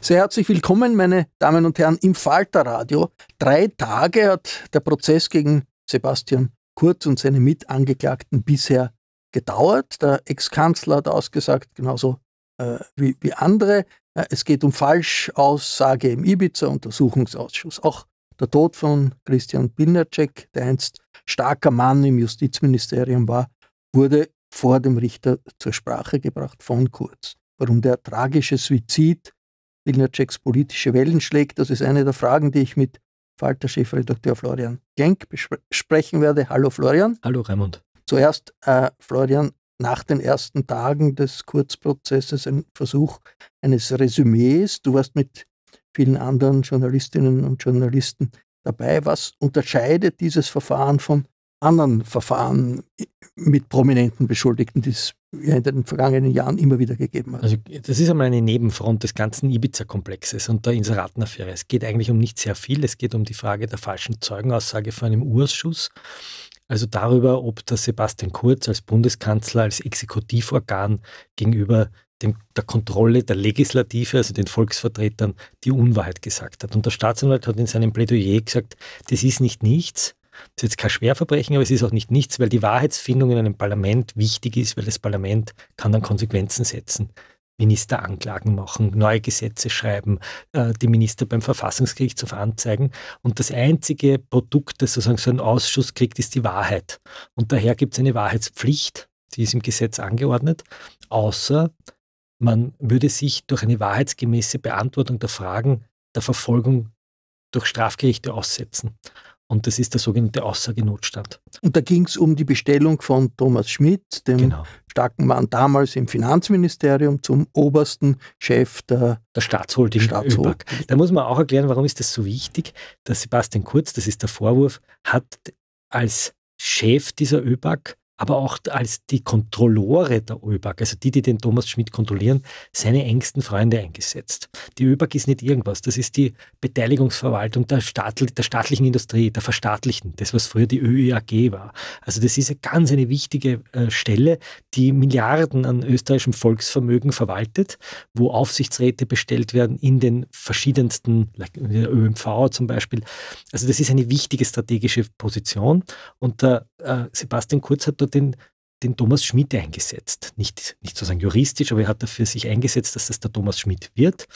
Sehr herzlich willkommen, meine Damen und Herren, im Falterradio. Drei Tage hat der Prozess gegen Sebastian Kurz und seine Mitangeklagten bisher gedauert. Der Ex-Kanzler hat ausgesagt, genauso äh, wie, wie andere. Äh, es geht um Falschaussage im Ibiza-Untersuchungsausschuss. Auch der Tod von Christian Pilnacek, der einst starker Mann im Justizministerium war, wurde vor dem Richter zur Sprache gebracht von Kurz. Warum der tragische Suizid Ignaceks politische Wellen schlägt. Das ist eine der Fragen, die ich mit Falter-Chefredakteur Florian Genk besprechen werde. Hallo Florian. Hallo Raimund. Zuerst, äh, Florian, nach den ersten Tagen des Kurzprozesses ein Versuch eines Resümees. Du warst mit vielen anderen Journalistinnen und Journalisten dabei. Was unterscheidet dieses Verfahren von anderen Verfahren mit prominenten Beschuldigten, die es in den vergangenen Jahren immer wieder gegeben hat. Also das ist einmal eine Nebenfront des ganzen Ibiza-Komplexes und der Inseratenaffäre. Es geht eigentlich um nicht sehr viel. Es geht um die Frage der falschen Zeugenaussage vor einem Urschuss. Also darüber, ob der Sebastian Kurz als Bundeskanzler, als Exekutivorgan gegenüber dem, der Kontrolle der Legislative, also den Volksvertretern, die Unwahrheit gesagt hat. Und der Staatsanwalt hat in seinem Plädoyer gesagt, das ist nicht nichts, ist jetzt kein Schwerverbrechen, aber es ist auch nicht nichts, weil die Wahrheitsfindung in einem Parlament wichtig ist, weil das Parlament kann dann Konsequenzen setzen. Minister Anklagen machen, neue Gesetze schreiben, äh, die Minister beim Verfassungsgericht zu veranzeigen. Und das einzige Produkt, das sozusagen so ein Ausschuss kriegt, ist die Wahrheit. Und daher gibt es eine Wahrheitspflicht, die ist im Gesetz angeordnet, außer man würde sich durch eine wahrheitsgemäße Beantwortung der Fragen der Verfolgung durch Strafgerichte aussetzen. Und das ist der sogenannte Aussagenotstand. Und da ging es um die Bestellung von Thomas Schmidt, dem genau. starken Mann damals im Finanzministerium, zum obersten Chef der, der Staatsholding. Staatsholding. Da muss man auch erklären, warum ist das so wichtig, dass Sebastian Kurz, das ist der Vorwurf, hat als Chef dieser ÖBAG aber auch als die Kontrollore der ÖBAG, also die, die den Thomas Schmidt kontrollieren, seine engsten Freunde eingesetzt. Die ÖBAG ist nicht irgendwas, das ist die Beteiligungsverwaltung der, Staatl der staatlichen Industrie, der verstaatlichen, das, was früher die ÖEAG war. Also das ist eine ganz eine wichtige äh, Stelle, die Milliarden an österreichischem Volksvermögen verwaltet, wo Aufsichtsräte bestellt werden in den verschiedensten, der ÖMV zum Beispiel. Also das ist eine wichtige strategische Position und äh, Sebastian Kurz hat dort den, den Thomas Schmidt eingesetzt. Nicht, nicht sozusagen juristisch, aber er hat dafür sich eingesetzt, dass das der Thomas Schmidt wird.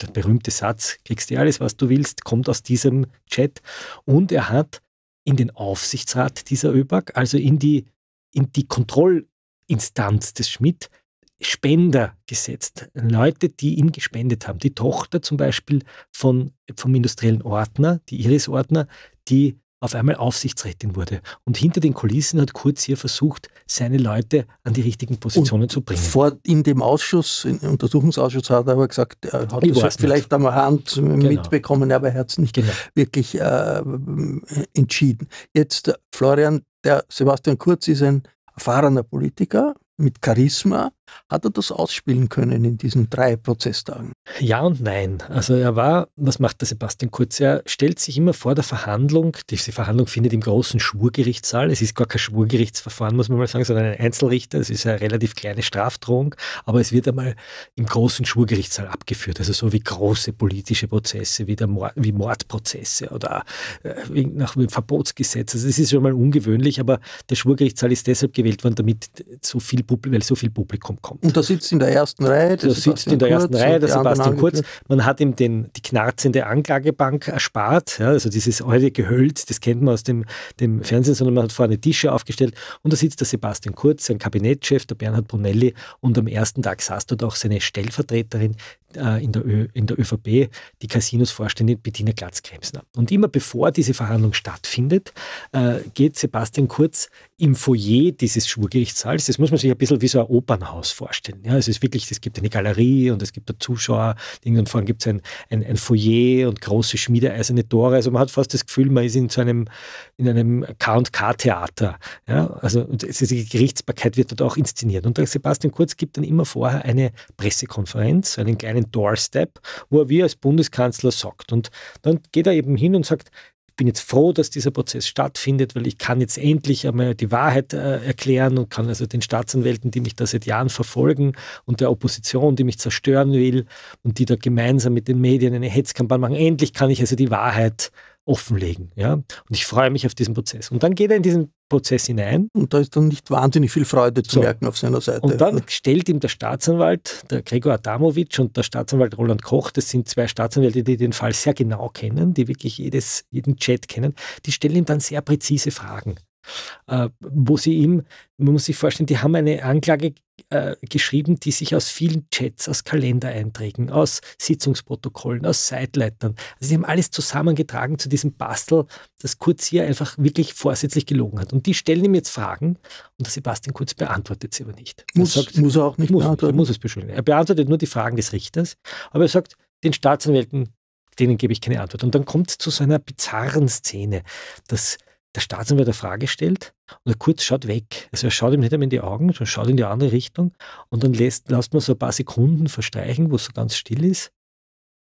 Der berühmte Satz, kriegst du alles, was du willst, kommt aus diesem Chat. Und er hat in den Aufsichtsrat dieser ÖBAG, also in die, in die Kontrollinstanz des Schmidt, Spender gesetzt. Leute, die ihm gespendet haben. Die Tochter zum Beispiel von, vom industriellen Ordner, die Iris Ordner, die auf einmal Aufsichtsrätin wurde und hinter den Kulissen hat Kurz hier versucht, seine Leute an die richtigen Positionen und zu bringen. Vor in dem Ausschuss, im Untersuchungsausschuss hat er aber gesagt, er hat ich das vielleicht nicht. am Hand genau. mitbekommen, aber er hat es nicht genau. wirklich äh, entschieden. Jetzt äh, Florian, der Sebastian Kurz ist ein erfahrener Politiker mit Charisma, hat er das ausspielen können in diesen drei Prozesstagen? Ja und nein. Also er war, was macht der Sebastian Kurz? Er stellt sich immer vor der Verhandlung, diese Verhandlung findet im großen Schwurgerichtssaal, es ist gar kein Schwurgerichtsverfahren, muss man mal sagen, sondern ein Einzelrichter, es ist eine relativ kleine Strafdrohung, aber es wird einmal im großen Schwurgerichtssaal abgeführt, also so wie große politische Prozesse, wie, Mord, wie Mordprozesse oder äh, nach dem Verbotsgesetz. Also es ist schon mal ungewöhnlich, aber der Schwurgerichtssaal ist deshalb gewählt worden, damit so viel, weil so viel Publikum Publikum kommt. Und da sitzt in der ersten Reihe. Der sitzt in der Kurz, ersten Reihe, der Sebastian Kurz. Man hat ihm den, die knarzende Anklagebank erspart. Ja, also dieses heutige Gehölz, das kennt man aus dem, dem Fernsehen, sondern man hat vorne Tische aufgestellt. Und da sitzt der Sebastian Kurz, sein Kabinettschef, der Bernhard Brunelli. Und am ersten Tag saß dort auch seine Stellvertreterin äh, in, der Ö, in der ÖVP, die Casinos-Vorständin Bettina Glatz-Krebsner. Und immer bevor diese Verhandlung stattfindet, äh, geht Sebastian Kurz im Foyer dieses Schwurgerichtssaals, das muss man sich ein bisschen wie so ein Opernhaus vorstellen. Ja, es ist wirklich, es gibt eine Galerie und es gibt da Zuschauer, und vorne gibt es ein, ein, ein, Foyer und große schmiedeeiserne Tore. Also man hat fast das Gefühl, man ist in so einem, in einem K&K-Theater. Ja, also die Gerichtsbarkeit wird dort auch inszeniert. Und Sebastian Kurz gibt dann immer vorher eine Pressekonferenz, einen kleinen Doorstep, wo er wie als Bundeskanzler sagt. Und dann geht er eben hin und sagt, ich bin jetzt froh, dass dieser Prozess stattfindet, weil ich kann jetzt endlich einmal die Wahrheit äh, erklären und kann also den Staatsanwälten, die mich da seit Jahren verfolgen und der Opposition, die mich zerstören will und die da gemeinsam mit den Medien eine Hetzkampagne machen, endlich kann ich also die Wahrheit erklären offenlegen. Ja? Und ich freue mich auf diesen Prozess. Und dann geht er in diesen Prozess hinein. Und da ist dann nicht wahnsinnig viel Freude zu so. merken auf seiner Seite. Und dann stellt ihm der Staatsanwalt, der Gregor Adamowitsch und der Staatsanwalt Roland Koch, das sind zwei Staatsanwälte, die den Fall sehr genau kennen, die wirklich jedes, jeden Chat kennen, die stellen ihm dann sehr präzise Fragen. Äh, wo sie ihm, man muss sich vorstellen, die haben eine Anklage äh, geschrieben, die sich aus vielen Chats, aus Kalendereinträgen, aus Sitzungsprotokollen, aus Sideleitern, also sie haben alles zusammengetragen zu diesem Bastel, dass Kurz hier einfach wirklich vorsätzlich gelogen hat. Und die stellen ihm jetzt Fragen und der Sebastian Kurz beantwortet sie aber nicht. Muss, er, sagt, muss er auch nicht muss, beantworten. Er muss es beschuldigen. Er beantwortet nur die Fragen des Richters, aber er sagt, den Staatsanwälten, denen gebe ich keine Antwort. Und dann kommt es zu so einer bizarren Szene, dass der Staatsanwalt eine Frage stellt und er kurz schaut weg. Also er schaut ihm nicht einmal in die Augen, sondern schaut in die andere Richtung und dann lässt, lässt man so ein paar Sekunden verstreichen, wo es so ganz still ist.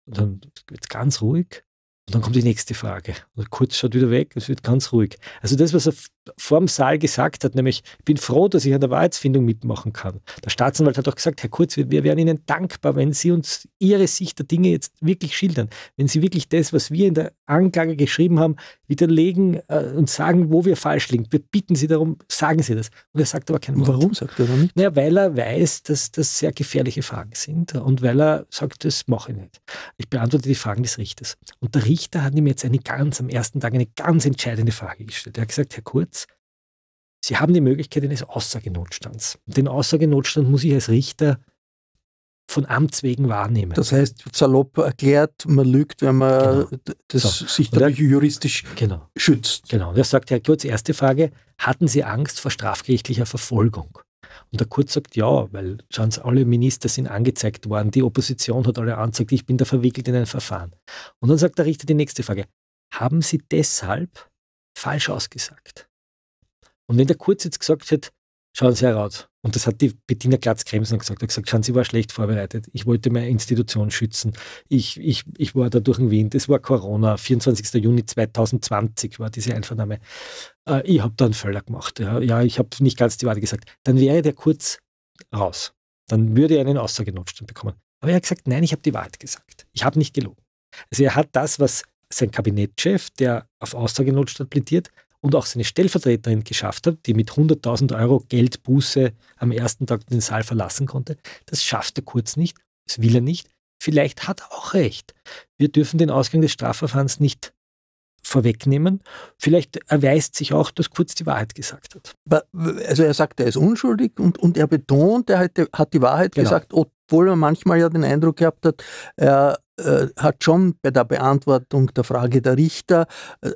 Und dann wird es ganz ruhig. Und dann kommt die nächste Frage. Und kurz schaut wieder weg, es wird ganz ruhig. Also das was er vorm Saal gesagt hat, nämlich, ich bin froh, dass ich an der Wahrheitsfindung mitmachen kann. Der Staatsanwalt hat auch gesagt, Herr Kurz, wir, wir wären Ihnen dankbar, wenn Sie uns Ihre Sicht der Dinge jetzt wirklich schildern, wenn Sie wirklich das, was wir in der Anklage geschrieben haben, widerlegen äh, und sagen, wo wir falsch liegen. Wir bitten Sie darum, sagen Sie das. Und er sagt aber kein Wort. Warum sagt er dann nicht? Naja, weil er weiß, dass das sehr gefährliche Fragen sind äh, und weil er sagt, das mache ich nicht. Ich beantworte die Fragen des Richters. Und der Richter hat ihm jetzt eine ganz, am ersten Tag eine ganz entscheidende Frage gestellt. Er hat gesagt, Herr Kurz, Sie haben die Möglichkeit eines Aussagenotstands. Und den Aussagenotstand muss ich als Richter von Amts wegen wahrnehmen. Das heißt, salopp erklärt, man lügt, wenn man genau. das so. sich dadurch juristisch genau. schützt. Genau. Und er sagt, Herr Kurz, erste Frage, hatten Sie Angst vor strafgerichtlicher Verfolgung? Und der Kurz sagt, ja, weil schauen Sie, alle Minister sind angezeigt worden, die Opposition hat alle angezeigt, ich bin da verwickelt in ein Verfahren. Und dann sagt der Richter die nächste Frage, haben Sie deshalb falsch ausgesagt? Und wenn der Kurz jetzt gesagt hätte, schauen Sie heraus, und das hat die Bettina Glatz-Kremsen gesagt, hat gesagt, schauen Sie, war schlecht vorbereitet, ich wollte meine Institution schützen, ich, ich, ich war da durch den Wind, es war Corona, 24. Juni 2020 war diese Einvernahme, äh, ich habe da einen Völler gemacht, ja, ja ich habe nicht ganz die Wahrheit gesagt, dann wäre der Kurz raus, dann würde er einen Aussagenotstand bekommen. Aber er hat gesagt, nein, ich habe die Wahrheit gesagt, ich habe nicht gelogen. Also er hat das, was sein Kabinettchef, der auf Aussagenotstand plädiert, und auch seine Stellvertreterin geschafft hat, die mit 100.000 Euro Geldbuße am ersten Tag den Saal verlassen konnte. Das schafft er kurz nicht, das will er nicht. Vielleicht hat er auch recht. Wir dürfen den Ausgang des Strafverfahrens nicht vorwegnehmen. Vielleicht erweist sich auch, dass Kurz die Wahrheit gesagt hat. Also er sagt, er ist unschuldig und, und er betont, er hat die Wahrheit genau. gesagt, obwohl man manchmal ja den Eindruck gehabt hat, er äh, hat schon bei der Beantwortung der Frage der Richter äh,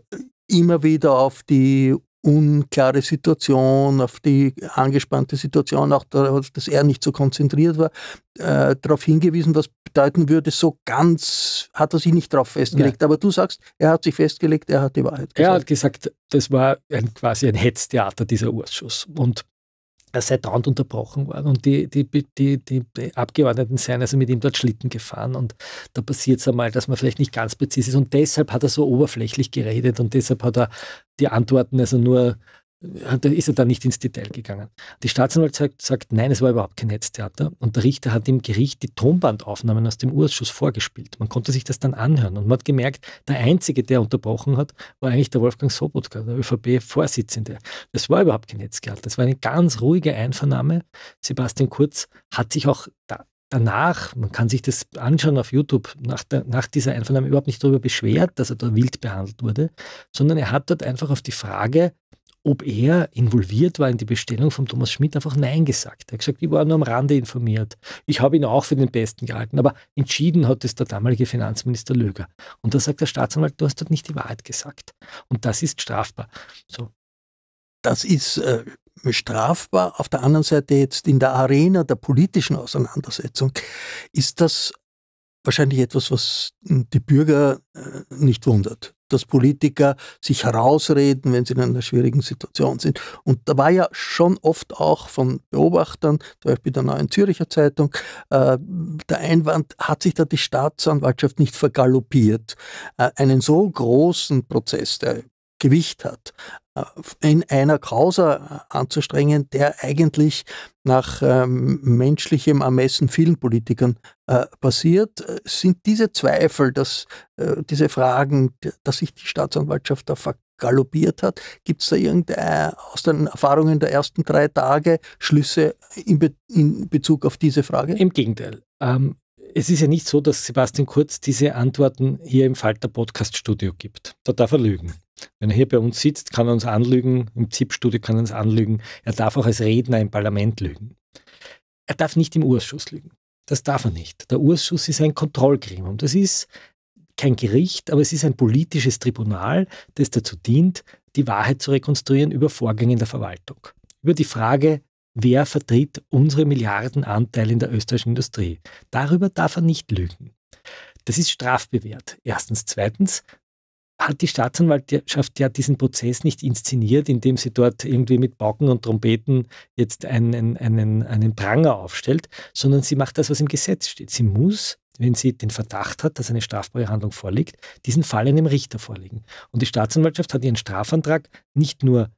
immer wieder auf die unklare Situation, auf die angespannte Situation, auch darauf, dass er nicht so konzentriert war, äh, darauf hingewiesen, was bedeuten würde, so ganz hat er sich nicht darauf festgelegt. Nein. Aber du sagst, er hat sich festgelegt, er hat die Wahrheit gesagt. Er hat gesagt, das war ein, quasi ein Hetztheater, dieser Ausschuss. Und er äh, sei Dauernd unterbrochen worden und die, die, die, die, Abgeordneten seien also mit ihm dort Schlitten gefahren und da passiert es einmal, dass man vielleicht nicht ganz präzise ist und deshalb hat er so oberflächlich geredet und deshalb hat er die Antworten also nur äh, da ist er da nicht ins Detail gegangen. Die Staatsanwaltschaft sagt, nein, es war überhaupt kein Netztheater. Und der Richter hat im Gericht die Tonbandaufnahmen aus dem Urschuss vorgespielt. Man konnte sich das dann anhören. Und man hat gemerkt, der Einzige, der unterbrochen hat, war eigentlich der Wolfgang Sobotka, der ÖVP-Vorsitzende. Das war überhaupt kein Netztheater. Das war eine ganz ruhige Einvernahme. Sebastian Kurz hat sich auch da danach, man kann sich das anschauen auf YouTube, nach, der, nach, dieser Einvernahme überhaupt nicht darüber beschwert, dass er da wild behandelt wurde, sondern er hat dort einfach auf die Frage, ob er involviert war in die Bestellung von Thomas Schmidt, einfach Nein gesagt. Er hat gesagt, ich war nur am Rande informiert. Ich habe ihn auch für den Besten gehalten, aber entschieden hat es der damalige Finanzminister Löger. Und da sagt der Staatsanwalt, du hast dort nicht die Wahrheit gesagt. Und das ist strafbar. So. Das ist äh, strafbar. Auf der anderen Seite jetzt in der Arena der politischen Auseinandersetzung ist das wahrscheinlich etwas, was die Bürger äh, nicht wundert dass Politiker sich herausreden, wenn sie in einer schwierigen Situation sind. Und da war ja schon oft auch von Beobachtern, zum Beispiel der Neuen Züricher Zeitung, äh, der Einwand, hat sich da die Staatsanwaltschaft nicht vergaloppiert, äh, einen so großen Prozess, der Gewicht hat, äh, in einer Causa äh, anzustrengen, der eigentlich nach ähm, menschlichem Ermessen vielen Politikern äh, passiert, äh, sind diese Zweifel, dass äh, diese Fragen, dass sich die Staatsanwaltschaft da vergaloppiert hat, gibt es da irgendeine aus den Erfahrungen der ersten drei Tage Schlüsse in, Be in Bezug auf diese Frage? Im Gegenteil. Ähm, es ist ja nicht so, dass Sebastian Kurz diese Antworten hier im Falter Podcast Studio gibt. Da darf er lügen. Wenn er hier bei uns sitzt, kann er uns anlügen, im ZIP-Studio kann er uns anlügen. Er darf auch als Redner im Parlament lügen. Er darf nicht im Urschuss lügen. Das darf er nicht. Der Urschuss ist ein Kontrollgremium. Das ist kein Gericht, aber es ist ein politisches Tribunal, das dazu dient, die Wahrheit zu rekonstruieren über Vorgänge in der Verwaltung. Über die Frage, wer vertritt unsere Milliardenanteile in der österreichischen Industrie. Darüber darf er nicht lügen. Das ist strafbewehrt. Erstens. Zweitens, hat die Staatsanwaltschaft ja diesen Prozess nicht inszeniert, indem sie dort irgendwie mit Pauken und Trompeten jetzt einen, einen, einen Pranger aufstellt, sondern sie macht das, was im Gesetz steht. Sie muss wenn sie den Verdacht hat, dass eine strafbare Handlung vorliegt, diesen Fall einem Richter vorlegen. Und die Staatsanwaltschaft hat ihren Strafantrag nicht nur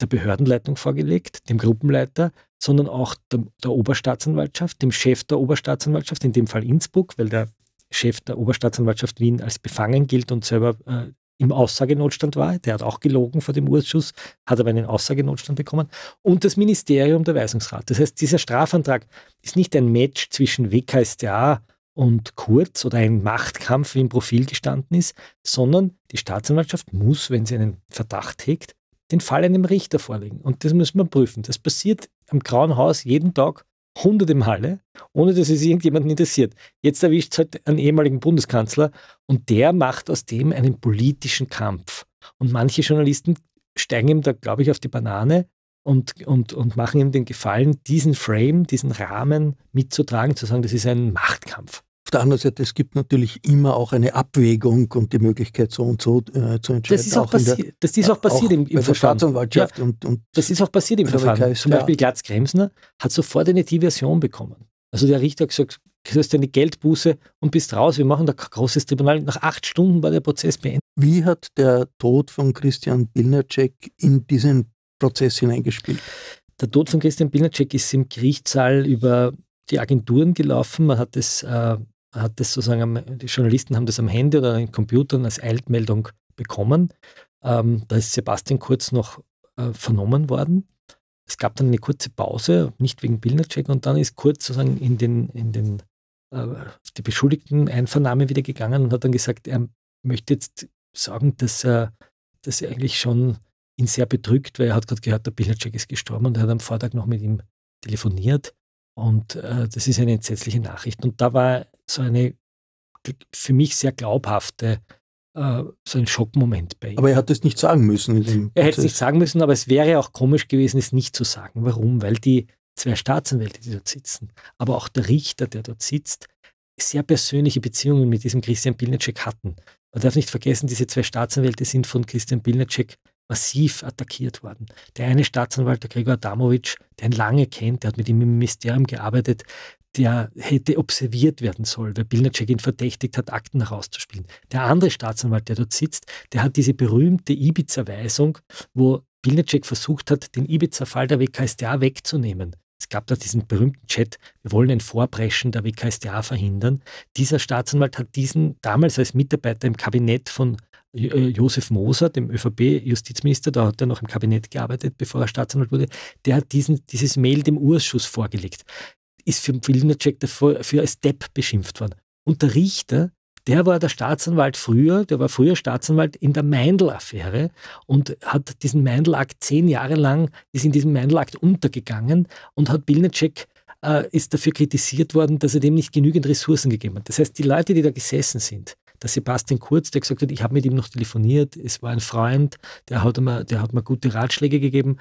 der Behördenleitung vorgelegt, dem Gruppenleiter, sondern auch der, der Oberstaatsanwaltschaft, dem Chef der Oberstaatsanwaltschaft, in dem Fall Innsbruck, weil der Chef der Oberstaatsanwaltschaft Wien als befangen gilt und selber äh, im Aussagenotstand war. Der hat auch gelogen vor dem Urschuss, hat aber einen Aussagenotstand bekommen. Und das Ministerium der Weisungsrat. Das heißt, dieser Strafantrag ist nicht ein Match zwischen WKSDA und Kurz oder ein Machtkampf, wie im Profil gestanden ist, sondern die Staatsanwaltschaft muss, wenn sie einen Verdacht hegt, den Fall einem Richter vorlegen. Und das muss man prüfen. Das passiert am Grauen Haus jeden Tag im Halle, ohne dass es irgendjemanden interessiert. Jetzt erwischt es halt einen ehemaligen Bundeskanzler und der macht aus dem einen politischen Kampf. Und manche Journalisten steigen ihm da, glaube ich, auf die Banane und, und, und machen ihm den Gefallen, diesen Frame, diesen Rahmen mitzutragen, zu sagen, das ist ein Machtkampf der anderen Seite, es gibt natürlich immer auch eine Abwägung und die Möglichkeit, so und so äh, zu entscheiden. Das ist auch, auch der, das ist auch äh, passiert auch im, im Verfahren. Staatsanwaltschaft ja, und, und das ist auch passiert im Verfahren. Zum Beispiel Glatz-Kremsner hat sofort eine Diversion bekommen. Also der Richter hat gesagt, du hast eine Geldbuße und bist raus. Wir machen da ein großes Tribunal. Nach acht Stunden war der Prozess beendet. Wie hat der Tod von Christian Bilnacek in diesen Prozess hineingespielt? Der Tod von Christian Bilnacek ist im Gerichtssaal über die Agenturen gelaufen. Man hat es äh, hat das sozusagen, die Journalisten haben das am Handy oder in Computern als Eiltmeldung bekommen. Ähm, da ist Sebastian Kurz noch äh, vernommen worden. Es gab dann eine kurze Pause, nicht wegen Bildnercheck, und dann ist Kurz sozusagen in den, in den äh, die Beschuldigten Einvernahme wieder gegangen und hat dann gesagt, er möchte jetzt sagen, dass er, dass er eigentlich schon ihn sehr bedrückt, weil er hat gerade gehört, der Bildnercheck ist gestorben und er hat am Vortag noch mit ihm telefoniert. Und äh, das ist eine entsetzliche Nachricht. Und da war so eine für mich sehr glaubhafte, äh, so ein Schockmoment bei ihm. Aber er hat es nicht sagen müssen. er hätte es nicht sagen müssen, aber es wäre auch komisch gewesen, es nicht zu sagen. Warum? Weil die zwei Staatsanwälte, die dort sitzen, aber auch der Richter, der dort sitzt, sehr persönliche Beziehungen mit diesem Christian Pilnacek hatten. Man darf nicht vergessen, diese zwei Staatsanwälte sind von Christian Pilnacek massiv attackiert worden. Der eine Staatsanwalt, der Gregor Adamovic, der ihn lange kennt, der hat mit ihm im Ministerium gearbeitet, der hätte observiert werden sollen, weil Bilnacek ihn verdächtigt hat, Akten herauszuspielen. Der andere Staatsanwalt, der dort sitzt, der hat diese berühmte Ibiza-Weisung, wo Bilnacek versucht hat, den Ibiza-Fall der WKSDA wegzunehmen. Es gab da diesen berühmten Chat, wir wollen ein Vorpreschen der WKSDA verhindern. Dieser Staatsanwalt hat diesen damals als Mitarbeiter im Kabinett von äh, Josef Moser, dem ÖVP-Justizminister, da hat er noch im Kabinett gearbeitet, bevor er Staatsanwalt wurde, der hat diesen, dieses Mail dem Urschuss vorgelegt. Ist für Linacek dafür für als Depp beschimpft worden. Und der Richter, der war der Staatsanwalt früher, der war früher Staatsanwalt in der Meindl-Affäre und hat diesen Meindl-Akt zehn Jahre lang, ist in diesem Meindl-Akt untergegangen und hat Bilnacek äh, ist dafür kritisiert worden, dass er dem nicht genügend Ressourcen gegeben hat. Das heißt, die Leute, die da gesessen sind, der Sebastian Kurz, der gesagt hat, ich habe mit ihm noch telefoniert, es war ein Freund, der hat mir, der hat mir gute Ratschläge gegeben.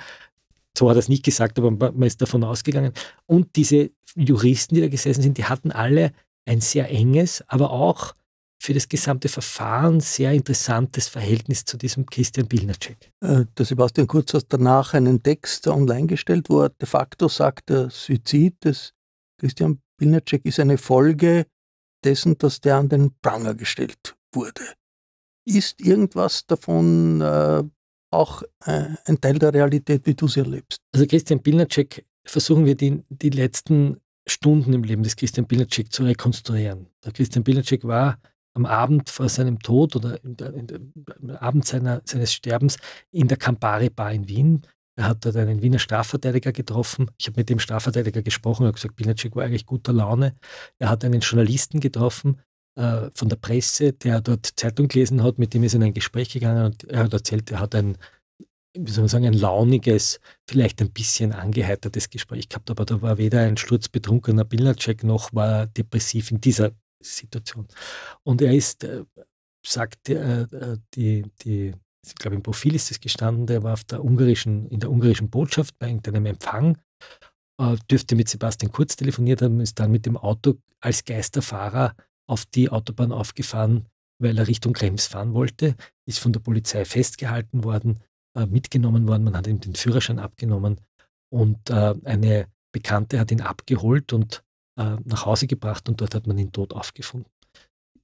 So hat er es nicht gesagt, aber man ist davon ausgegangen. Und diese Juristen, die da gesessen sind, die hatten alle ein sehr enges, aber auch für das gesamte Verfahren sehr interessantes Verhältnis zu diesem Christian Bilnacek. Äh, der Sebastian Kurz hat danach einen Text online gestellt, wo er de facto sagt, der Suizid des Christian Bilnacek ist eine Folge dessen, dass der an den Pranger gestellt wurde. Ist irgendwas davon äh, auch äh, ein Teil der Realität, wie du sie erlebst? Also Christian Pilnacek, versuchen wir die, die letzten Stunden im Leben des Christian Pilnacek zu rekonstruieren. Der Christian Pilnacek war am Abend vor seinem Tod oder in der, in der, am Abend seiner, seines Sterbens in der Campari Bar in Wien, er hat dort einen Wiener Strafverteidiger getroffen. Ich habe mit dem Strafverteidiger gesprochen, habe gesagt, Pilacek war eigentlich guter Laune. Er hat einen Journalisten getroffen äh, von der Presse, der dort Zeitung gelesen hat, mit dem ist in ein Gespräch gegangen und er hat erzählt, er hat ein, wie soll man sagen, ein launiges, vielleicht ein bisschen angeheitertes Gespräch gehabt, aber da war weder ein sturzbetrunkener Pilacek noch war er depressiv in dieser Situation. Und er ist, äh, sagt äh, äh die, die ich glaube im Profil ist es gestanden, der war auf der ungarischen, in der ungarischen Botschaft bei irgendeinem Empfang, äh, dürfte mit Sebastian Kurz telefoniert haben, ist dann mit dem Auto als Geisterfahrer auf die Autobahn aufgefahren, weil er Richtung Krems fahren wollte, ist von der Polizei festgehalten worden, äh, mitgenommen worden, man hat ihm den Führerschein abgenommen und äh, eine Bekannte hat ihn abgeholt und äh, nach Hause gebracht und dort hat man ihn tot aufgefunden.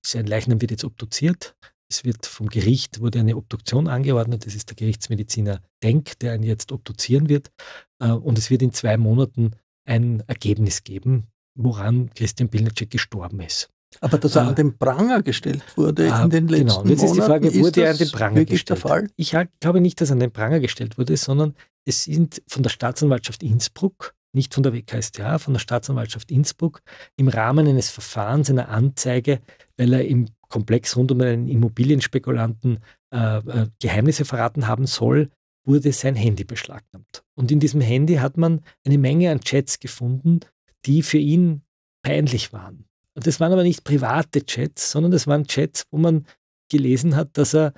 Sein Leichnam wird jetzt obduziert. Es wird vom Gericht, wurde eine Obduktion angeordnet. Das ist der Gerichtsmediziner Denk, der ihn jetzt obduzieren wird. Äh, und es wird in zwei Monaten ein Ergebnis geben, woran Christian Pilnacek gestorben ist. Aber dass er ah, an den Pranger gestellt wurde ah, in den genau. letzten Monaten. Genau, und jetzt Monaten, ist die Frage, wurde er an den Pranger gestellt? Ich glaube nicht, dass er an den Pranger gestellt wurde, sondern es sind von der Staatsanwaltschaft Innsbruck, nicht von der WKStA, von der Staatsanwaltschaft Innsbruck im Rahmen eines Verfahrens, einer Anzeige, weil er im komplex rund um einen Immobilienspekulanten äh, äh, Geheimnisse verraten haben soll, wurde sein Handy beschlagnahmt. Und in diesem Handy hat man eine Menge an Chats gefunden, die für ihn peinlich waren. Und das waren aber nicht private Chats, sondern das waren Chats, wo man gelesen hat, dass er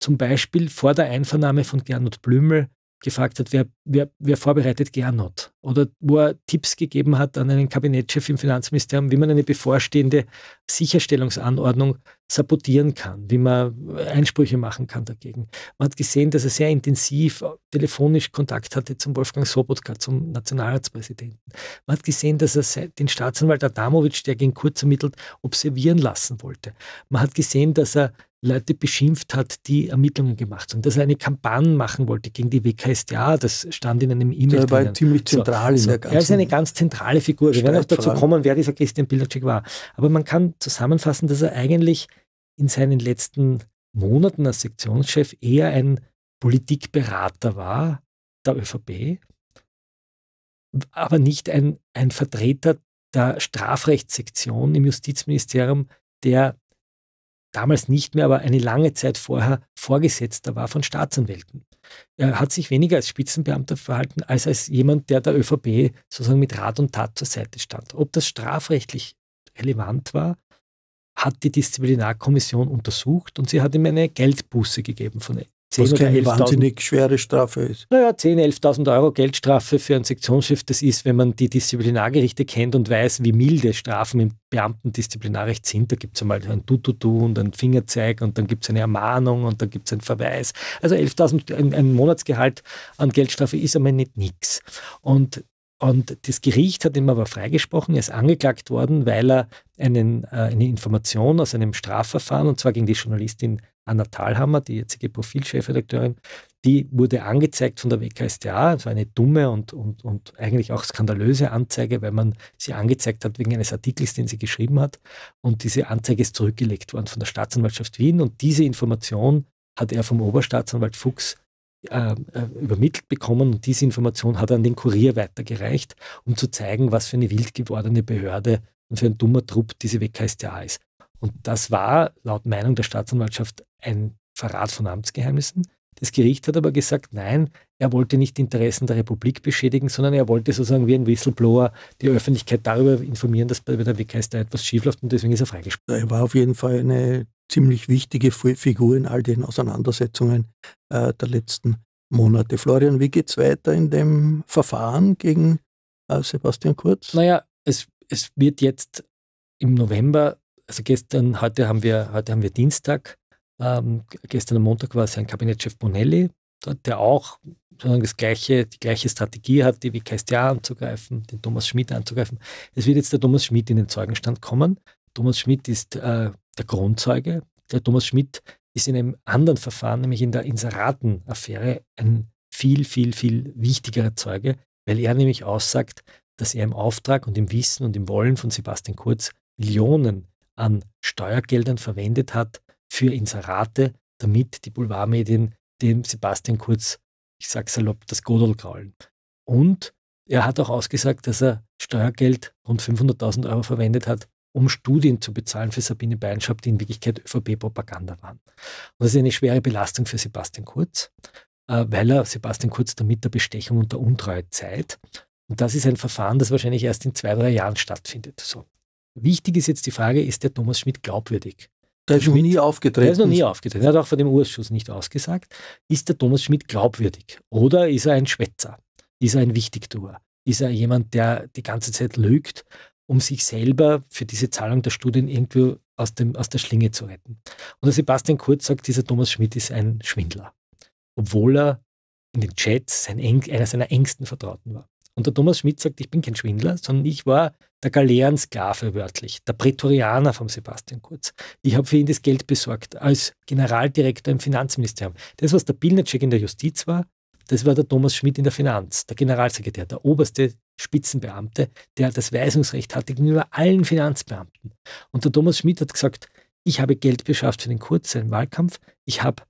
zum Beispiel vor der Einvernahme von Gernot Blümel gefragt hat, wer, wer, wer vorbereitet Gernot oder wo er Tipps gegeben hat an einen Kabinettschef im Finanzministerium, wie man eine bevorstehende Sicherstellungsanordnung sabotieren kann, wie man Einsprüche machen kann dagegen. Man hat gesehen, dass er sehr intensiv telefonisch Kontakt hatte zum Wolfgang Sobotka, zum Nationalratspräsidenten. Man hat gesehen, dass er den Staatsanwalt Adamowitsch, der gegen Kurz ermittelt, observieren lassen wollte. Man hat gesehen, dass er Leute beschimpft hat, die Ermittlungen gemacht haben, dass er eine Kampagne machen wollte gegen die WKStA, das stand in einem E-Mail. Er war ziemlich zentral so, in der ganzen. Er ist eine ganz zentrale Figur. Wir werden auch dazu kommen, wer dieser Christian Bildercheck war. Aber man kann zusammenfassen, dass er eigentlich in seinen letzten Monaten als Sektionschef eher ein Politikberater war der ÖVP, aber nicht ein, ein Vertreter der Strafrechtssektion im Justizministerium, der damals nicht mehr, aber eine lange Zeit vorher Vorgesetzter war von Staatsanwälten. Er hat sich weniger als Spitzenbeamter verhalten, als als jemand, der der ÖVP sozusagen mit Rat und Tat zur Seite stand. Ob das strafrechtlich relevant war, hat die Disziplinarkommission untersucht und sie hat ihm eine Geldbuße gegeben von 10 was keine wahnsinnig schwere Strafe ist. Naja, 10.000, 11.000 Euro Geldstrafe für einen Sektionschef, das ist, wenn man die Disziplinargerichte kennt und weiß, wie milde Strafen im Beamtendisziplinarrecht sind. Da gibt es einmal ein Tututu und ein Fingerzeig und dann gibt es eine Ermahnung und dann gibt es einen Verweis. Also 11.000, ein, ein, Monatsgehalt an Geldstrafe ist einmal nicht nichts. Und und das Gericht hat ihm aber freigesprochen, er ist angeklagt worden, weil er einen, äh, eine Information aus einem Strafverfahren, und zwar gegen die Journalistin Anna Thalhammer, die jetzige Profilchefredakteurin, die wurde angezeigt von der WKStA, war eine dumme und, und, und eigentlich auch skandalöse Anzeige, weil man sie angezeigt hat wegen eines Artikels, den sie geschrieben hat. Und diese Anzeige ist zurückgelegt worden von der Staatsanwaltschaft Wien. Und diese Information hat er vom Oberstaatsanwalt Fuchs ähm, äh, übermittelt bekommen und diese Information hat er an den Kurier weitergereicht, um zu zeigen, was für eine wild gewordene Behörde und für ein dummer Trupp diese WKStA ist. Und das war laut Meinung der Staatsanwaltschaft ein Verrat von Amtsgeheimnissen. Das Gericht hat aber gesagt, nein, er wollte nicht die Interessen der Republik beschädigen, sondern er wollte sozusagen wie ein Whistleblower die Öffentlichkeit darüber informieren, dass bei der WKS da etwas schiefläuft und deswegen ist er freigesprochen. Er war auf jeden Fall eine ziemlich wichtige Figur in all den Auseinandersetzungen äh, der letzten Monate. Florian, wie geht es weiter in dem Verfahren gegen äh, Sebastian Kurz? Naja, es, es wird jetzt im November, also gestern, heute haben wir, heute haben wir Dienstag, ähm, gestern am Montag war sein Kabinettschef Bonelli, der auch das gleiche, die gleiche Strategie hat, die wie Caestia anzugreifen, den Thomas Schmidt anzugreifen. Es wird jetzt der Thomas Schmidt in den Zeugenstand kommen. Thomas Schmidt ist äh, der Grundzeuge. Der Thomas Schmidt ist in einem anderen Verfahren, nämlich in der Inseraten-Affäre, ein viel, viel, viel wichtigerer Zeuge, weil er nämlich aussagt, dass er im Auftrag und im Wissen und im Wollen von Sebastian Kurz Millionen an Steuergeldern verwendet hat, für Inserate, damit die Boulevardmedien dem Sebastian Kurz, ich sage salopp, das Godel kraulen. Und er hat auch ausgesagt, dass er Steuergeld rund 500.000 Euro verwendet hat, um Studien zu bezahlen für Sabine Beinschab, die in Wirklichkeit ÖVP-Propaganda waren. Und das ist eine schwere Belastung für Sebastian Kurz, äh, weil er Sebastian Kurz damit der Bestechung und der Untreue zeigt. Und das ist ein Verfahren, das wahrscheinlich erst in zwei, drei Jahren stattfindet. So. Wichtig ist jetzt die Frage, ist der Thomas Schmidt glaubwürdig? Der ist Schmidt, noch nie aufgetreten. Der ist noch nie aufgetreten. Er hat auch vor dem Ausschuss nicht ausgesagt. Ist der Thomas Schmidt glaubwürdig? Oder ist er ein Schwätzer? Ist er ein Wichtigtuer? Ist er jemand, der die ganze Zeit lügt, um sich selber für diese Zahlung der Studien irgendwo aus, dem, aus der Schlinge zu retten? Und der Sebastian Kurz sagt, dieser Thomas Schmidt ist ein Schwindler. Obwohl er in den Chats sein, einer seiner engsten Vertrauten war. Und der Thomas Schmidt sagt, ich bin kein Schwindler, sondern ich war der Galeerensklave wörtlich, der Prätorianer von Sebastian Kurz. Ich habe für ihn das Geld besorgt, als Generaldirektor im Finanzministerium. Das, was der Pilnacek in der Justiz war, das war der Thomas Schmidt in der Finanz, der Generalsekretär, der oberste Spitzenbeamte, der das Weisungsrecht hatte gegenüber allen Finanzbeamten. Und der Thomas Schmidt hat gesagt, ich habe Geld beschafft für den Kurz, seinen Wahlkampf, ich habe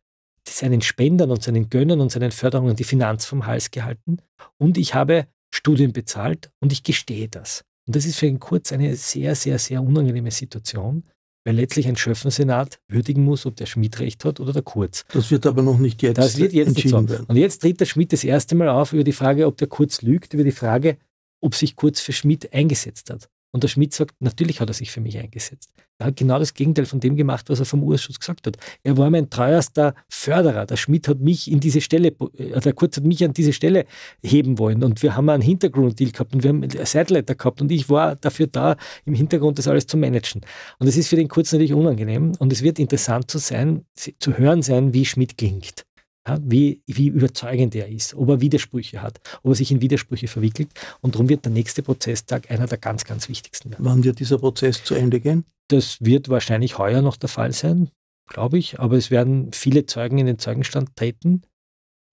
seinen Spendern und seinen Gönnern und seinen Förderungen die Finanz vom Hals gehalten und ich habe Studien bezahlt und ich gestehe das. Und das ist für ihn Kurz eine sehr, sehr, sehr unangenehme Situation, weil letztlich ein Schöffensenat würdigen muss, ob der Schmidt recht hat oder der Kurz. Das wird aber noch nicht jetzt, das wird jetzt entschieden werden. Und jetzt tritt der Schmidt das erste Mal auf über die Frage, ob der Kurz lügt, über die Frage, ob sich Kurz für Schmidt eingesetzt hat. Und der Schmidt sagt, natürlich hat er sich für mich eingesetzt. Er hat genau das Gegenteil von dem gemacht, was er vom Urschuss gesagt hat. Er war mein treuerster Förderer. Der Schmidt hat mich in diese Stelle, äh, der Kurz hat mich an diese Stelle heben wollen. Und wir haben einen Hintergrund-Deal gehabt und wir haben einen Sideleiter gehabt und ich war dafür da, im Hintergrund das alles zu managen. Und es ist für den Kurz natürlich unangenehm und es wird interessant zu sein, zu hören sein, wie Schmidt klingt ja, wie, wie überzeugend er ist, ob er Widersprüche hat, ob er sich in Widersprüche verwickelt. Und darum wird der nächste Prozesstag einer der ganz, ganz wichtigsten werden. Wann wird dieser Prozess zu Ende gehen? Das wird wahrscheinlich heuer noch der Fall sein, glaube ich. Aber es werden viele Zeugen in den Zeugenstand treten.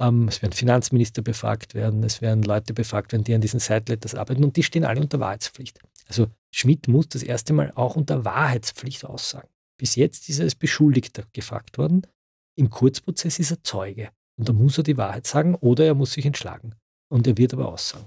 Ähm, es werden Finanzminister befragt werden, es werden Leute befragt werden, die an diesen Sideletters arbeiten und die stehen alle unter Wahrheitspflicht. Also Schmidt muss das erste Mal auch unter Wahrheitspflicht aussagen. Bis jetzt ist er als Beschuldigter gefragt worden. Im Kurzprozess ist er Zeuge und da muss er die Wahrheit sagen oder er muss sich entschlagen. Und er wird aber aussagen.